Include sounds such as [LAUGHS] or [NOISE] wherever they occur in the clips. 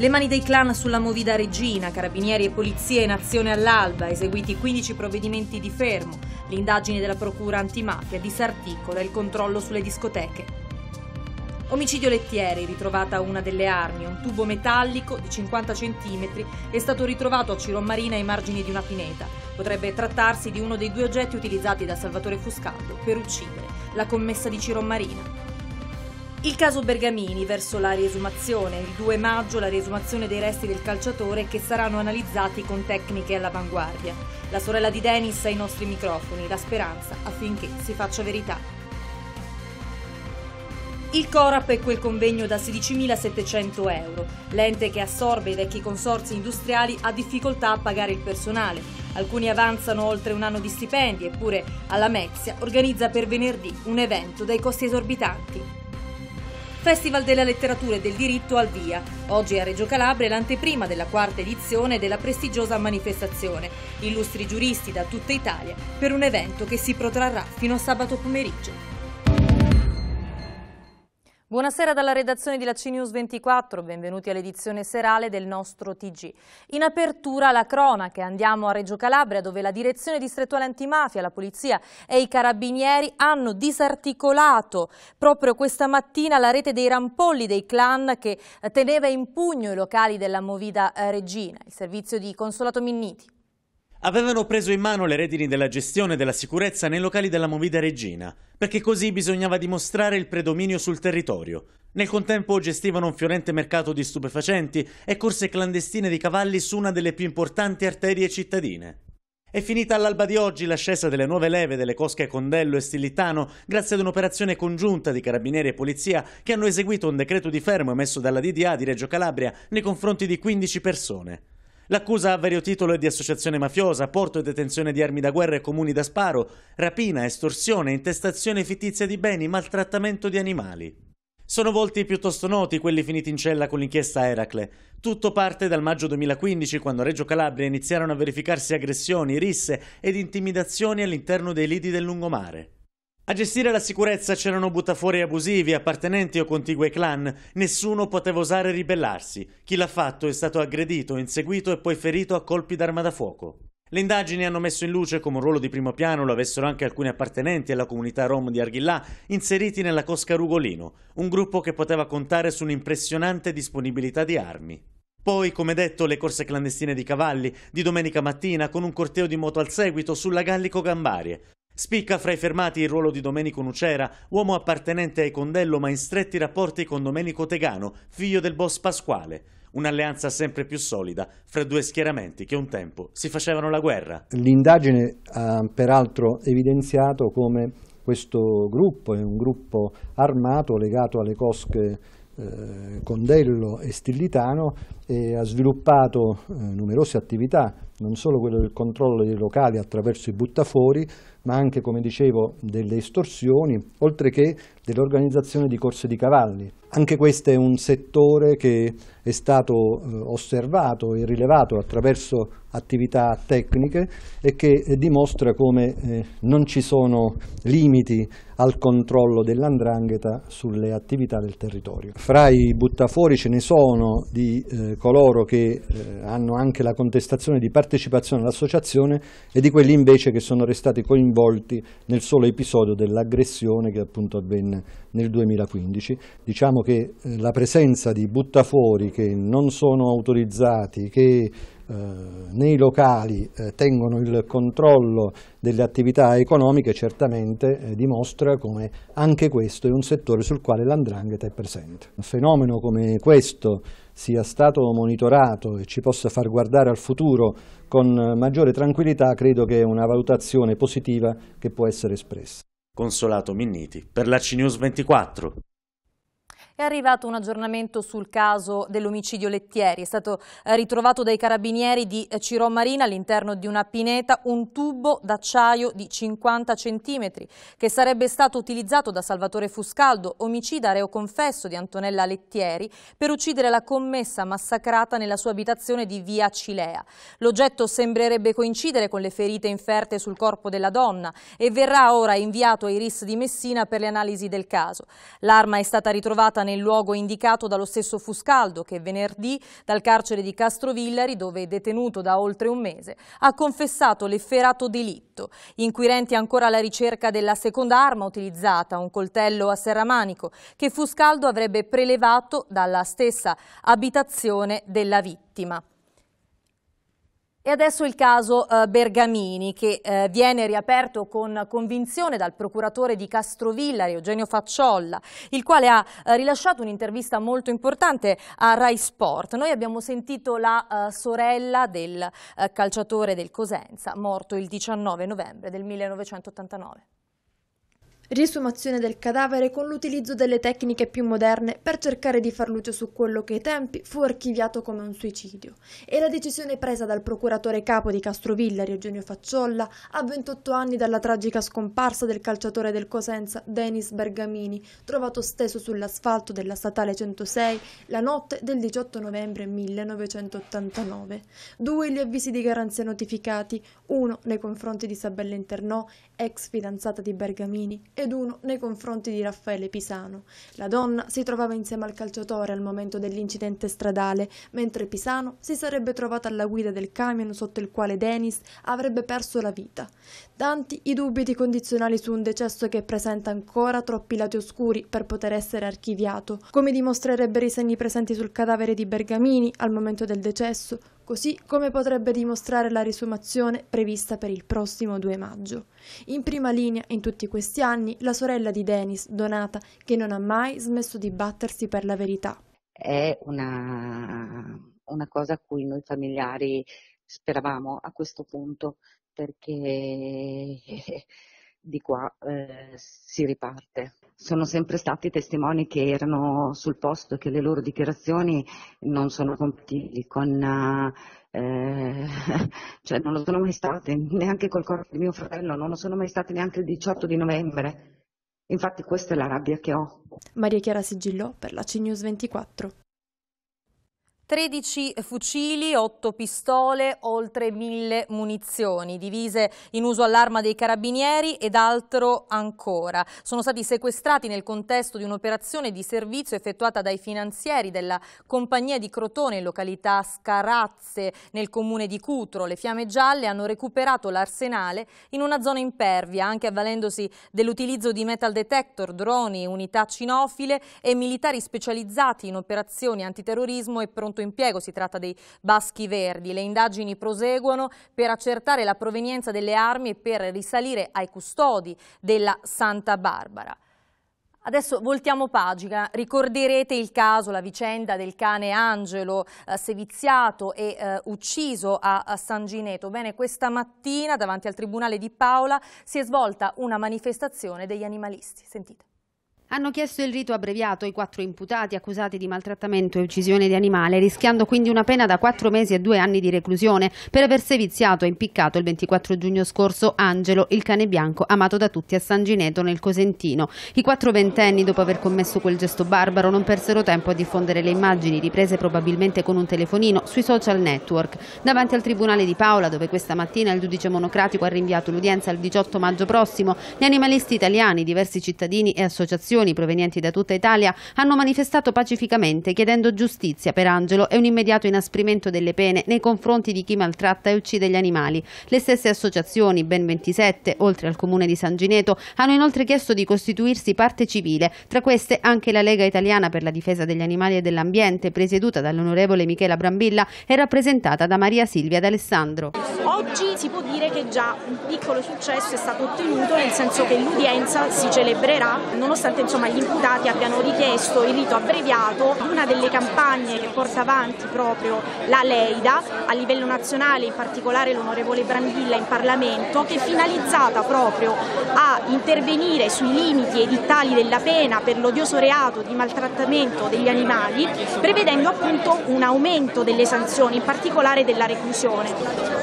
Le mani dei clan sulla movida regina, carabinieri e polizia in azione all'alba, eseguiti 15 provvedimenti di fermo, l'indagine della procura antimafia disarticola il controllo sulle discoteche. Omicidio Lettieri, ritrovata una delle armi, un tubo metallico di 50 cm, è stato ritrovato a Cirommarina ai margini di una pineta. Potrebbe trattarsi di uno dei due oggetti utilizzati da Salvatore Fuscaldo per uccidere la commessa di Marina. Il caso Bergamini verso la riesumazione. Il 2 maggio la riesumazione dei resti del calciatore che saranno analizzati con tecniche all'avanguardia. La sorella di Dennis ai nostri microfoni, la speranza affinché si faccia verità. Il Corap è quel convegno da 16.700 euro. L'ente che assorbe i vecchi consorzi industriali ha difficoltà a pagare il personale. Alcuni avanzano oltre un anno di stipendi, eppure alla Mezia organizza per venerdì un evento dai costi esorbitanti. Festival della letteratura e del diritto al via. Oggi a Reggio Calabria è l'anteprima della quarta edizione della prestigiosa manifestazione. Illustri giuristi da tutta Italia per un evento che si protrarrà fino a sabato pomeriggio. Buonasera dalla redazione di Laci News 24, benvenuti all'edizione serale del nostro TG. In apertura la cronaca, andiamo a Reggio Calabria dove la direzione distrettuale antimafia, la polizia e i carabinieri hanno disarticolato proprio questa mattina la rete dei rampolli dei clan che teneva in pugno i locali della Movida eh, Regina, il servizio di Consolato Minniti avevano preso in mano le redini della gestione della sicurezza nei locali della Movida Regina, perché così bisognava dimostrare il predominio sul territorio. Nel contempo gestivano un fiorente mercato di stupefacenti e corse clandestine di cavalli su una delle più importanti arterie cittadine. È finita all'alba di oggi l'ascesa delle nuove leve delle cosche Condello e Stillitano grazie ad un'operazione congiunta di carabinieri e polizia che hanno eseguito un decreto di fermo emesso dalla DDA di Reggio Calabria nei confronti di 15 persone. L'accusa a vario titolo è di associazione mafiosa, porto e detenzione di armi da guerra e comuni da sparo, rapina, estorsione, intestazione fittizia di beni, maltrattamento di animali. Sono volti piuttosto noti quelli finiti in cella con l'inchiesta Eracle. Tutto parte dal maggio 2015, quando a Reggio Calabria iniziarono a verificarsi aggressioni, risse ed intimidazioni all'interno dei lidi del lungomare. A gestire la sicurezza c'erano buttafuori abusivi, appartenenti o contigui ai clan. Nessuno poteva osare ribellarsi. Chi l'ha fatto è stato aggredito, inseguito e poi ferito a colpi d'arma da fuoco. Le indagini hanno messo in luce come un ruolo di primo piano lo avessero anche alcuni appartenenti alla comunità rom di Arghillà, inseriti nella Cosca Rugolino, un gruppo che poteva contare su un'impressionante disponibilità di armi. Poi, come detto, le corse clandestine di cavalli, di domenica mattina con un corteo di moto al seguito sulla Gallico Gambarie, Spicca fra i fermati il ruolo di Domenico Nucera, uomo appartenente ai Condello ma in stretti rapporti con Domenico Tegano, figlio del boss Pasquale. Un'alleanza sempre più solida fra due schieramenti che un tempo si facevano la guerra. L'indagine ha peraltro evidenziato come questo gruppo è un gruppo armato legato alle cosche eh, Condello e Stillitano e ha sviluppato eh, numerose attività non solo quello del controllo dei locali attraverso i buttafori, ma anche, come dicevo, delle estorsioni, oltre che dell'organizzazione di corse di cavalli. Anche questo è un settore che è stato eh, osservato e rilevato attraverso attività tecniche e che eh, dimostra come eh, non ci sono limiti al controllo dell'andrangheta sulle attività del territorio. Fra i buttafori ce ne sono di coloro che hanno anche la contestazione di partiti partecipazione all'associazione e di quelli invece che sono restati coinvolti nel solo episodio dell'aggressione che appunto avvenne nel 2015. Diciamo che eh, la presenza di buttafori che non sono autorizzati, che eh, nei locali eh, tengono il controllo delle attività economiche certamente eh, dimostra come anche questo è un settore sul quale l'andrangheta è presente. Un fenomeno come questo sia stato monitorato e ci possa far guardare al futuro con maggiore tranquillità credo che è una valutazione positiva che può essere espressa. Consolato Minniti per la CNews 24. È arrivato un aggiornamento sul caso dell'omicidio Lettieri. È stato eh, ritrovato dai carabinieri di eh, Ciro Marina all'interno di una pineta un tubo d'acciaio di 50 cm che sarebbe stato utilizzato da Salvatore Fuscaldo, omicida reo confesso di Antonella Lettieri, per uccidere la commessa massacrata nella sua abitazione di via Cilea. L'oggetto sembrerebbe coincidere con le ferite inferte sul corpo della donna e verrà ora inviato ai RIS di Messina per le analisi del caso. L'arma è stata ritrovata nel nel luogo indicato dallo stesso Fuscaldo che venerdì dal carcere di Castrovillari, dove è detenuto da oltre un mese, ha confessato l'efferato delitto. Inquirenti ancora alla ricerca della seconda arma utilizzata, un coltello a serramanico, che Fuscaldo avrebbe prelevato dalla stessa abitazione della vittima. E adesso il caso eh, Bergamini che eh, viene riaperto con convinzione dal procuratore di Castrovilla, Eugenio Facciolla, il quale ha eh, rilasciato un'intervista molto importante a Rai Sport. Noi abbiamo sentito la eh, sorella del eh, calciatore del Cosenza, morto il 19 novembre del 1989. Risumazione del cadavere con l'utilizzo delle tecniche più moderne per cercare di far luce su quello che ai tempi fu archiviato come un suicidio. E la decisione presa dal procuratore capo di Castrovilla, Eugenio Facciolla, a 28 anni dalla tragica scomparsa del calciatore del Cosenza, Denis Bergamini, trovato steso sull'asfalto della statale 106 la notte del 18 novembre 1989. Due gli avvisi di garanzia notificati, uno nei confronti di Isabella Internò ex fidanzata di Bergamini, ed uno nei confronti di Raffaele Pisano. La donna si trovava insieme al calciatore al momento dell'incidente stradale, mentre Pisano si sarebbe trovata alla guida del camion sotto il quale Denis avrebbe perso la vita. Tanti i dubbi condizionali su un decesso che presenta ancora troppi lati oscuri per poter essere archiviato, come dimostrerebbero i segni presenti sul cadavere di Bergamini al momento del decesso, così come potrebbe dimostrare la risumazione prevista per il prossimo 2 maggio. In prima linea in tutti questi anni la sorella di Denis, Donata, che non ha mai smesso di battersi per la verità. È una, una cosa a cui noi familiari speravamo a questo punto, perché di qua eh, si riparte. Sono sempre stati testimoni che erano sul posto e che le loro dichiarazioni non sono compatibili con, eh, [LAUGHS] cioè non lo sono mai state, neanche col corpo di mio fratello, non lo sono mai state neanche il 18 di novembre. Infatti questa è la rabbia che ho. Maria Chiara Sigillò per la CNews 24. 13 fucili, 8 pistole, oltre 1000 munizioni divise in uso all'arma dei carabinieri ed altro ancora. Sono stati sequestrati nel contesto di un'operazione di servizio effettuata dai finanzieri della compagnia di Crotone in località Scarazze nel comune di Cutro. Le fiamme gialle hanno recuperato l'arsenale in una zona impervia, anche avvalendosi dell'utilizzo di metal detector, droni, unità cinofile e militari specializzati in operazioni antiterrorismo e pronto pronto impiego, si tratta dei Baschi Verdi. Le indagini proseguono per accertare la provenienza delle armi e per risalire ai custodi della Santa Barbara. Adesso voltiamo pagina, ricorderete il caso, la vicenda del cane Angelo eh, seviziato e eh, ucciso a, a, San Gineto. Bene, questa mattina davanti al Tribunale di Paola si è svolta una manifestazione degli animalisti. Sentite. Hanno chiesto il rito abbreviato ai quattro imputati accusati di maltrattamento e uccisione di animale, rischiando quindi una pena da quattro mesi e due anni di reclusione per aver seviziato e impiccato il 24 giugno scorso Angelo, il cane bianco amato da tutti a San Gineto nel Cosentino. I quattro ventenni, dopo aver commesso quel gesto barbaro, non persero tempo a diffondere le immagini riprese probabilmente con un telefonino sui social network. Davanti al Tribunale di Paola, dove questa mattina il giudice monocratico ha rinviato l'udienza al 18 maggio prossimo, gli animalisti italiani, diversi cittadini e associazioni associazioni provenienti da tutta Italia hanno manifestato pacificamente chiedendo giustizia per Angelo e un immediato inasprimento delle pene nei confronti di chi maltratta e uccide gli animali. Le stesse associazioni, ben 27, oltre al comune di San Gineto, hanno inoltre chiesto di costituirsi parte civile, tra queste anche la Lega Italiana per la difesa degli animali e dell'ambiente, presieduta dall'onorevole Michela Brambilla e rappresentata da Maria Silvia D'Alessandro. Oggi si può dire che già un piccolo successo è stato ottenuto, nel senso che l'udienza si celebrerà nonostante insomma, gli imputati abbiano richiesto il rito abbreviato, una delle campagne che porta avanti proprio la Leida a livello nazionale, in particolare l'onorevole Brandilla in Parlamento, che è finalizzata proprio a intervenire sui limiti edittali della pena per l'odioso reato di maltrattamento degli animali, prevedendo appunto un aumento delle sanzioni, in particolare della reclusione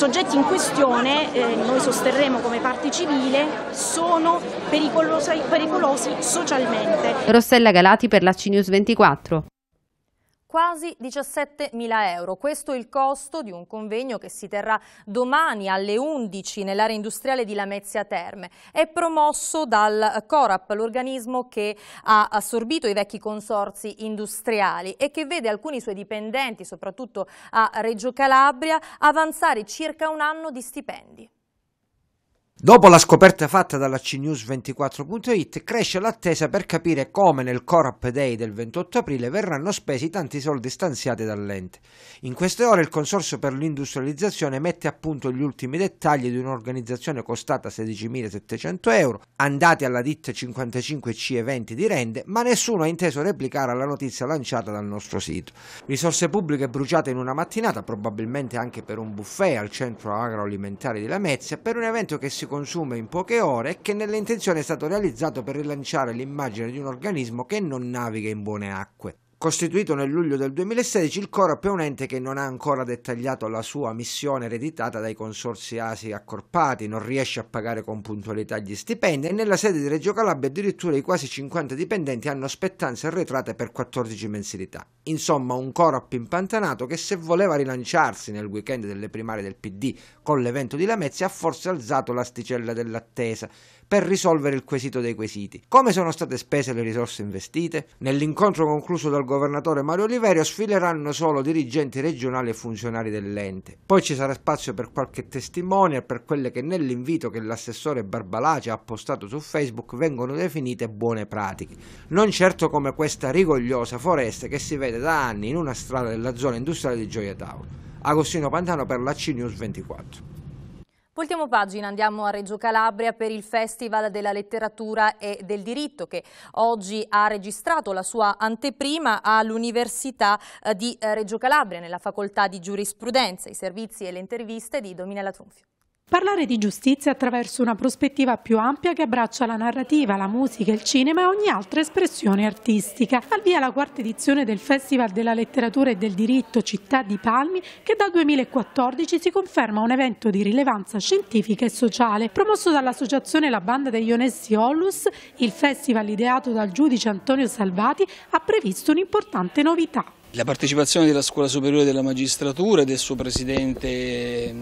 soggetti in questione, eh, noi sosterremo come parte civile, sono pericolosi, pericolosi socialmente. Rossella Galati per la CNews 24 quasi 17.000 euro. Questo è il costo di un convegno che si terrà domani alle 11 nell'area industriale di Lamezia Terme. È promosso dal Corap, l'organismo che ha assorbito i vecchi consorzi industriali e che vede alcuni suoi dipendenti, soprattutto a Reggio Calabria, avanzare circa un anno di stipendi. Dopo la scoperta fatta dalla CNews24.it cresce l'attesa per capire come nel Core Up Day del 28 aprile verranno spesi tanti soldi stanziati dall'ente. In queste ore il Consorzio per l'Industrializzazione mette a punto gli ultimi dettagli di un'organizzazione costata 16.700 euro, andati alla ditta 55C20 di Rende, ma nessuno ha inteso replicare la notizia lanciata dal nostro sito. Risorse pubbliche bruciate in una mattinata, probabilmente anche per un buffet al centro agroalimentare di Lamezia, per un evento che si consuma in poche ore e che nell'intenzione è stato realizzato per rilanciare l'immagine di un organismo che non naviga in buone acque. Costituito nel luglio del 2016, il CORAP è un ente che non ha ancora dettagliato la sua missione ereditata dai consorsi ASI accorpati, non riesce a pagare con puntualità gli stipendi e nella sede di Reggio Calabria addirittura i quasi 50 dipendenti hanno aspettanze arretrate per 14 mensilità. Insomma, un CORAP impantanato che se voleva rilanciarsi nel weekend delle primarie del PD con l'evento di Lamezia ha forse alzato l'asticella dell'attesa per risolvere il quesito dei quesiti. Come sono state spese le risorse investite? Nell'incontro concluso dal governatore Mario Oliverio sfileranno solo dirigenti regionali e funzionari dell'ente. Poi ci sarà spazio per qualche testimonial, per quelle che nell'invito che l'assessore Barbalace ha postato su Facebook vengono definite buone pratiche. Non certo come questa rigogliosa foresta che si vede da anni in una strada della zona industriale di Gioia Tauro. Agostino Pantano per la C News 24. Voltiamo pagina, andiamo a Reggio Calabria per il Festival della Letteratura e del Diritto che oggi ha registrato la sua anteprima all'Università eh, di eh, Reggio Calabria nella Facoltà di Giurisprudenza, i servizi e le interviste di Domina Latrunfio. Parlare di giustizia attraverso una prospettiva più ampia che abbraccia la narrativa, la musica, il cinema e ogni altra espressione artistica. Al via la quarta edizione del Festival della Letteratura e del Diritto Città di Palmi che dal 2014 si conferma un evento di rilevanza scientifica e sociale. Promosso dall'associazione La Banda degli Onesti Ollus, il festival ideato dal giudice Antonio Salvati ha previsto un'importante novità. La partecipazione della Scuola Superiore della Magistratura e del suo presidente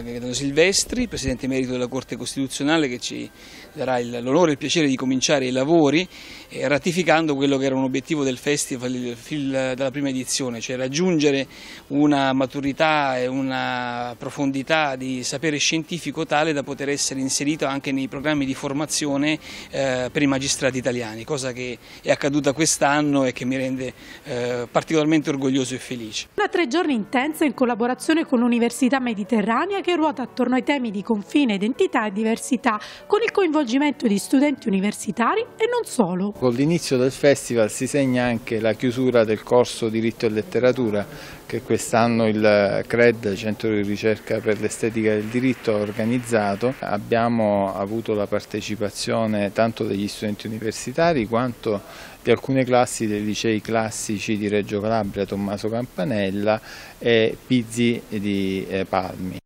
eh, Gaetano Silvestri, Presidente Merito della Corte Costituzionale che ci darà l'onore e il piacere di cominciare i lavori eh, ratificando quello che era un obiettivo del festival il, il, dalla prima edizione, cioè raggiungere una maturità e una profondità di sapere scientifico tale da poter essere inserito anche nei programmi di formazione eh, per i magistrati italiani, cosa che è accaduta quest'anno e che mi rende eh, particolarmente orgoglioso e felice. Una tre giorni intenso in collaborazione con l'Università Mediterranea che che ruota attorno ai temi di confine, identità e diversità, con il coinvolgimento di studenti universitari e non solo. Con l'inizio del festival si segna anche la chiusura del corso Diritto e Letteratura che quest'anno il CRED, Centro di Ricerca per l'Estetica del Diritto, ha organizzato. Abbiamo avuto la partecipazione tanto degli studenti universitari quanto di alcune classi dei licei classici di Reggio Calabria, Tommaso Campanella e Pizzi di eh, Palmi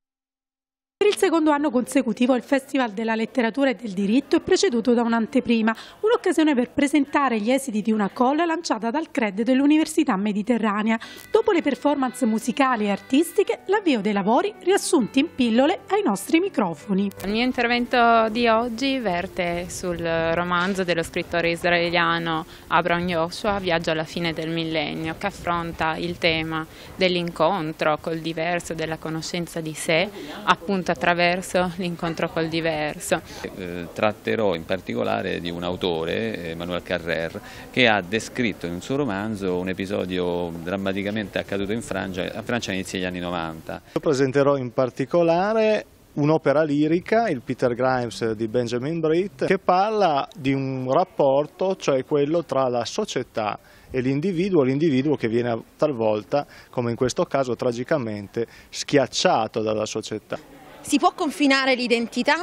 secondo anno consecutivo il Festival della Letteratura e del Diritto è preceduto da un'anteprima, un'occasione per presentare gli esiti di una call lanciata dal CRED dell'Università Mediterranea. Dopo le performance musicali e artistiche, l'avvio dei lavori riassunti in pillole ai nostri microfoni. Il mio intervento di oggi verte sul romanzo dello scrittore israeliano Abraham Joshua, Viaggio alla fine del millennio, che affronta il tema dell'incontro col diverso, della conoscenza di sé, appunto attraverso attraverso l'incontro col diverso. Eh, tratterò in particolare di un autore, Emmanuel Carrer, che ha descritto in un suo romanzo un episodio drammaticamente accaduto in Francia, a Francia all'inizio degli anni 90. Io presenterò in particolare un'opera lirica, il Peter Grimes di Benjamin Britt, che parla di un rapporto, cioè quello tra la società e l'individuo, l'individuo che viene talvolta, come in questo caso tragicamente, schiacciato dalla società. Si può confinare l'identità?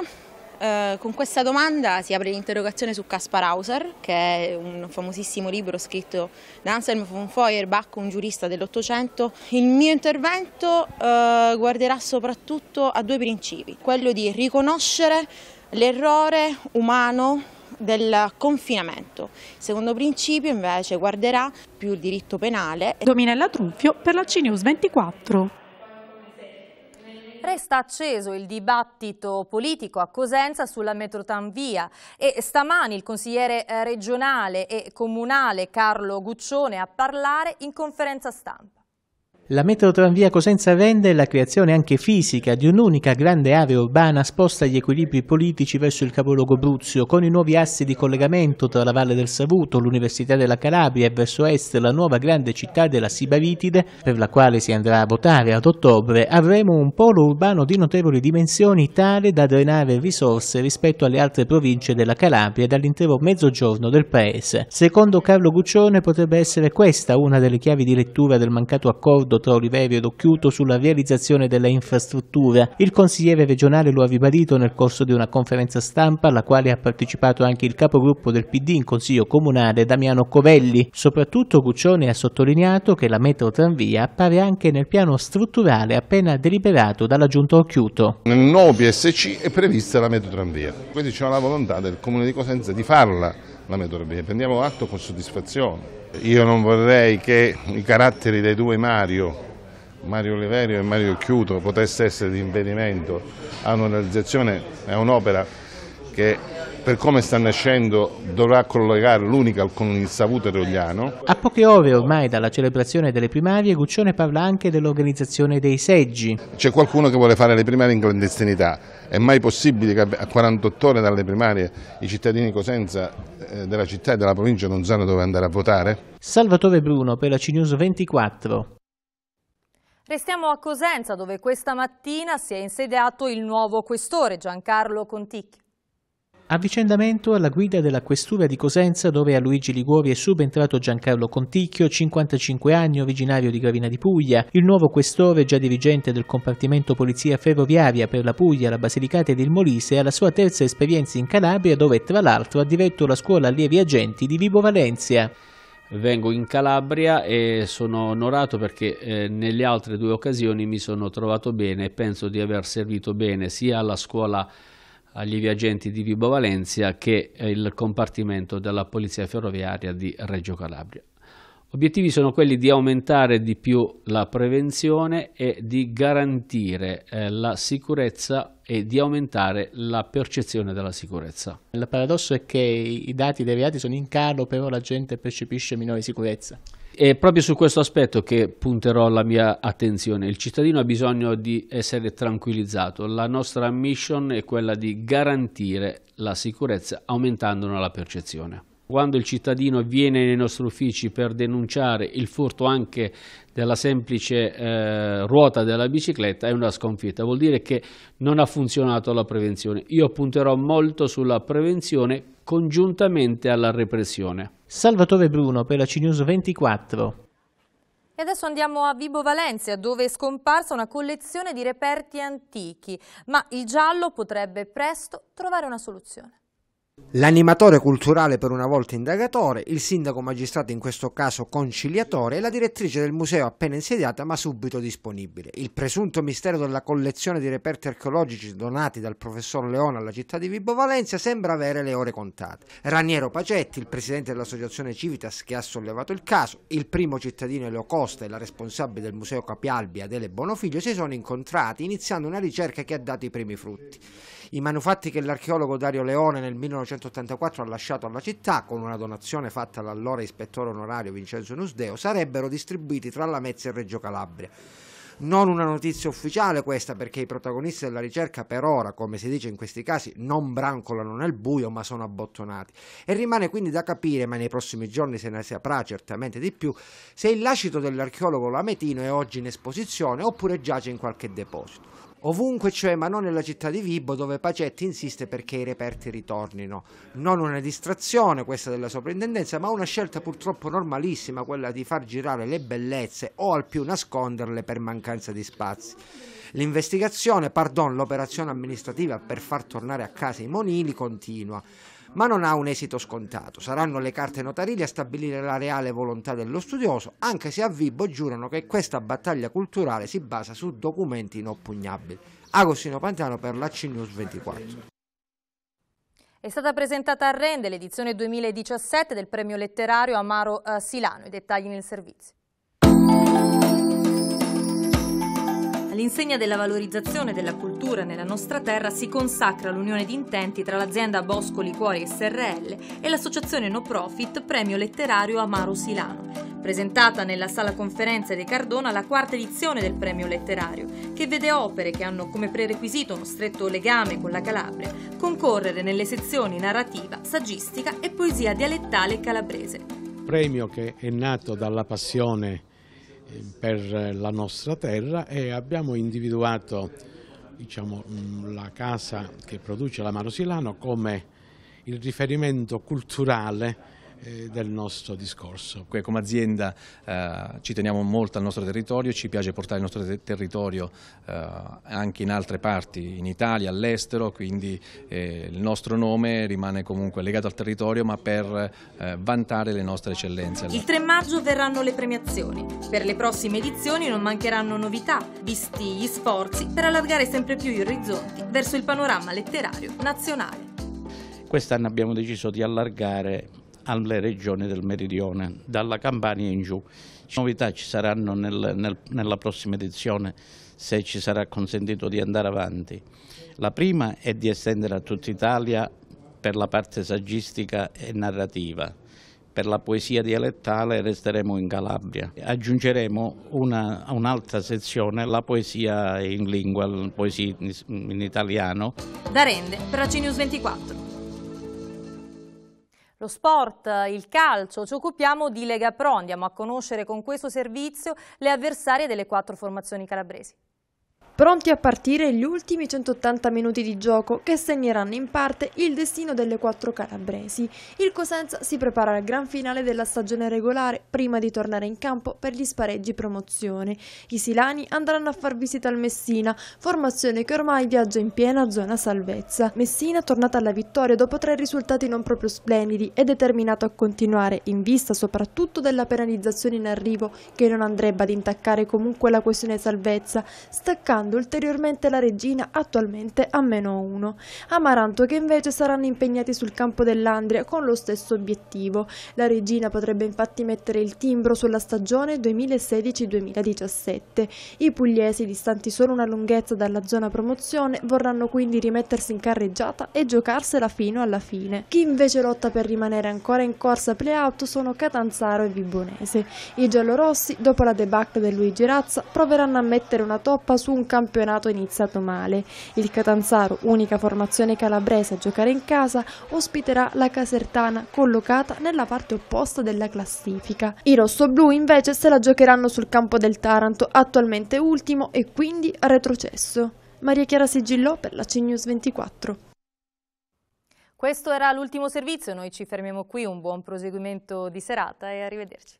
Eh, con questa domanda si apre l'interrogazione su Caspar Hauser, che è un famosissimo libro scritto da Anselm von Feuerbach, un giurista dell'Ottocento. Il mio intervento eh, guarderà soprattutto a due principi, quello di riconoscere l'errore umano del confinamento. Il secondo principio invece guarderà più il diritto penale. Dominella Truffio per la CNews 24. Resta acceso il dibattito politico a Cosenza sulla metrotanvia e stamani il consigliere eh, regionale e comunale Carlo Guccione a parlare in conferenza stampa. La metro tranvia Cosenza Venda è la creazione anche fisica di un'unica grande area urbana sposta gli equilibri politici verso il capoluogo Bruzio, con i nuovi assi di collegamento tra la Valle del Savuto, l'Università della Calabria e verso est la nuova grande città della Sibaritide, per la quale si andrà a votare ad ottobre, avremo un polo urbano di notevoli dimensioni tale da drenare risorse rispetto alle altre province della Calabria e dall'intero mezzogiorno del paese. Secondo Carlo Guccione potrebbe essere questa una delle chiavi di lettura del mancato accordo tra Oliverio ed Occhiuto sulla realizzazione della infrastruttura. Il consigliere regionale lo ha ribadito nel corso di una conferenza stampa alla quale ha partecipato anche il capogruppo del PD in Consiglio Comunale Damiano Covelli. Soprattutto Cuccione ha sottolineato che la metro tranvia appare anche nel piano strutturale appena deliberato dalla Giunta Occhiuto. Nel nuovo PSC è prevista la metro tranvia, quindi c'è una volontà del Comune di Cosenza di farla la metodologia. prendiamo atto con soddisfazione. Io non vorrei che i caratteri dei due Mario, Mario Oliverio e Mario Chiuto, potesse essere di impedimento a un'organizzazione, a un'opera che per come sta nascendo dovrà collegare l'unica con il Savuto Rogliano. A poche ore ormai dalla celebrazione delle primarie Guccione parla anche dell'organizzazione dei seggi. C'è qualcuno che vuole fare le primarie in clandestinità, è mai possibile che a 48 ore dalle primarie i cittadini di Cosenza eh, della città e della provincia non sanno dove andare a votare? Salvatore Bruno per la CNews 24. Restiamo a Cosenza dove questa mattina si è insediato il nuovo questore Giancarlo Conticchi. Avvicendamento alla guida della questura di Cosenza dove a Luigi Liguori è subentrato Giancarlo Conticchio, 55 anni, originario di Gravina di Puglia. Il nuovo questore, già dirigente del compartimento polizia ferroviaria per la Puglia, la Basilicata ed il Molise, ha la sua terza esperienza in Calabria dove tra l'altro ha diretto la scuola allievi agenti di Vibo Valencia. Vengo in Calabria e sono onorato perché eh, nelle altre due occasioni mi sono trovato bene e penso di aver servito bene sia alla scuola allievi agenti di Vibo Valencia che il compartimento della Polizia Ferroviaria di Reggio Calabria. Obiettivi sono quelli di aumentare di più la prevenzione e di garantire eh, la sicurezza e di aumentare la percezione della sicurezza. Il paradosso è che i dati deviati sono in calo, però la gente percepisce minore sicurezza. È proprio su questo aspetto che punterò la mia attenzione. Il cittadino ha bisogno di essere tranquillizzato. La nostra mission è quella di garantire la sicurezza aumentandone la percezione quando il cittadino viene nei nostri uffici per denunciare il furto anche della semplice eh, ruota della bicicletta è una sconfitta, vuol dire che non ha funzionato la prevenzione. Io punterò molto sulla prevenzione congiuntamente alla repressione. Salvatore Bruno per la CNews 24. E adesso andiamo a Vibo Valencia, dove è scomparsa una collezione di reperti antichi, ma il giallo potrebbe presto trovare una soluzione. L'animatore culturale per una volta indagatore, il sindaco magistrato in questo caso conciliatore e la direttrice del museo appena insediata ma subito disponibile. Il presunto mistero della collezione di reperti archeologici donati dal professor Leone alla città di Vibo Valencia sembra avere le ore contate. Raniero Pacetti, il presidente dell'associazione Civitas che ha sollevato il caso, il primo cittadino Eleo Costa e la responsabile del museo Capialbi Adele Bonofiglio si sono incontrati iniziando una ricerca che ha dato i primi frutti i manufatti che l'archeologo Dario Leone nel 1984 ha lasciato alla città con una donazione fatta dall'allora ispettore onorario Vincenzo Nusdeo sarebbero distribuiti tra Lamezia e Reggio Calabria. Non una notizia ufficiale questa perché i protagonisti della ricerca per ora, come si dice in questi casi, non brancolano nel buio ma sono abbottonati. E rimane quindi da capire, ma nei prossimi giorni se ne saprà certamente di più, se il lascito dell'archeologo lametino è oggi in esposizione oppure giace in qualche deposito. Ovunque cioè, ma non nella città di Vibo dove Pacetti insiste perché i reperti ritornino. Non una distrazione questa della soprintendenza, ma una scelta purtroppo normalissima, quella di far girare le bellezze o al più nasconderle per mancanza di spazi. L'investigazione, pardon, l'operazione amministrativa per far tornare a casa i monili continua ma non ha un esito scontato. Saranno le carte notarili a stabilire la reale volontà dello studioso, anche se a Vibo giurano che questa battaglia culturale si basa su documenti inoppugnabili. Agostino Pantano per la CNews 24. È stata presentata a Rende l'edizione 2017 del premio letterario Amaro eh, Silano. I dettagli nel servizio. All'insegna della valorizzazione della cultura nella nostra terra si consacra l'unione di intenti tra l'azienda Bosco Liquori SRL e l'associazione no profit Premio Letterario Amaro Silano, presentata nella sala conferenze di Cardona la quarta edizione del premio letterario, che vede opere che hanno come prerequisito uno stretto legame con la Calabria concorrere nelle sezioni narrativa, saggistica e poesia dialettale calabrese. Premio che è nato dalla passione per la nostra terra e abbiamo individuato diciamo, mm, la casa che produce l'amaro silano come il riferimento culturale eh, del nostro discorso. Come azienda eh, ci teniamo molto al nostro territorio, ci piace portare il nostro territorio eh, anche in altre parti, in Italia, all'estero, quindi eh, il nostro nome rimane comunque legato al territorio ma per eh, vantare le nostre eccellenze. Il 3 maggio verranno le premiazioni. Per le prossime edizioni non mancheranno novità, visti gli sforzi per allargare sempre più gli orizzonti verso il panorama letterario nazionale quest'anno abbiamo deciso di allargare alle regioni del meridione, dalla Campania in giù. Novità ci saranno nel, nel, nella prossima edizione se ci sarà consentito di andare avanti. La prima è di estendere a tutta Italia per la parte saggistica e narrativa. Per la poesia dialettale resteremo in Calabria. Aggiungeremo un'altra un sezione, la poesia in lingua, la poesia in, in italiano. Da Rende per AC News 24 lo sport, il calcio. Ci occupiamo di Lega Pro. Andiamo a conoscere con questo servizio le avversarie delle quattro formazioni calabresi. Pronti a partire gli ultimi 180 minuti di gioco che segneranno in parte il destino delle quattro calabresi. Il Cosenza si prepara al gran finale della stagione regolare prima di tornare in campo per gli spareggi promozione. I Silani andranno a far visita al Messina, formazione che ormai viaggia in piena zona salvezza. Messina tornata alla vittoria dopo tre risultati non proprio splendidi è determinato a continuare in vista soprattutto della penalizzazione in arrivo che non andrebbe ad intaccare comunque la questione salvezza, staccando aumentando ulteriormente la regina attualmente a meno 1. Amaranto che invece saranno impegnati sul campo dell'Andria con lo stesso obiettivo. La regina potrebbe infatti mettere il timbro sulla stagione 2016-2017. I pugliesi, distanti solo una lunghezza dalla zona promozione, vorranno quindi rimettersi in carreggiata e giocarsela fino alla fine. Chi invece lotta per rimanere ancora in corsa play-out sono Catanzaro e Vibonese. I giallorossi, dopo la debacle del Luigi Razza, proveranno a mettere una toppa su un campo campionato iniziato male. Il Catanzaro, unica formazione calabrese a giocare in casa, ospiterà la Casertana collocata nella parte opposta della classifica. I rossoblù invece se la giocheranno sul campo del Taranto, attualmente ultimo e quindi a retrocesso. Maria Chiara Sigillò per la CNews 24. Questo era l'ultimo servizio, noi ci fermiamo qui, un buon proseguimento di serata e arrivederci.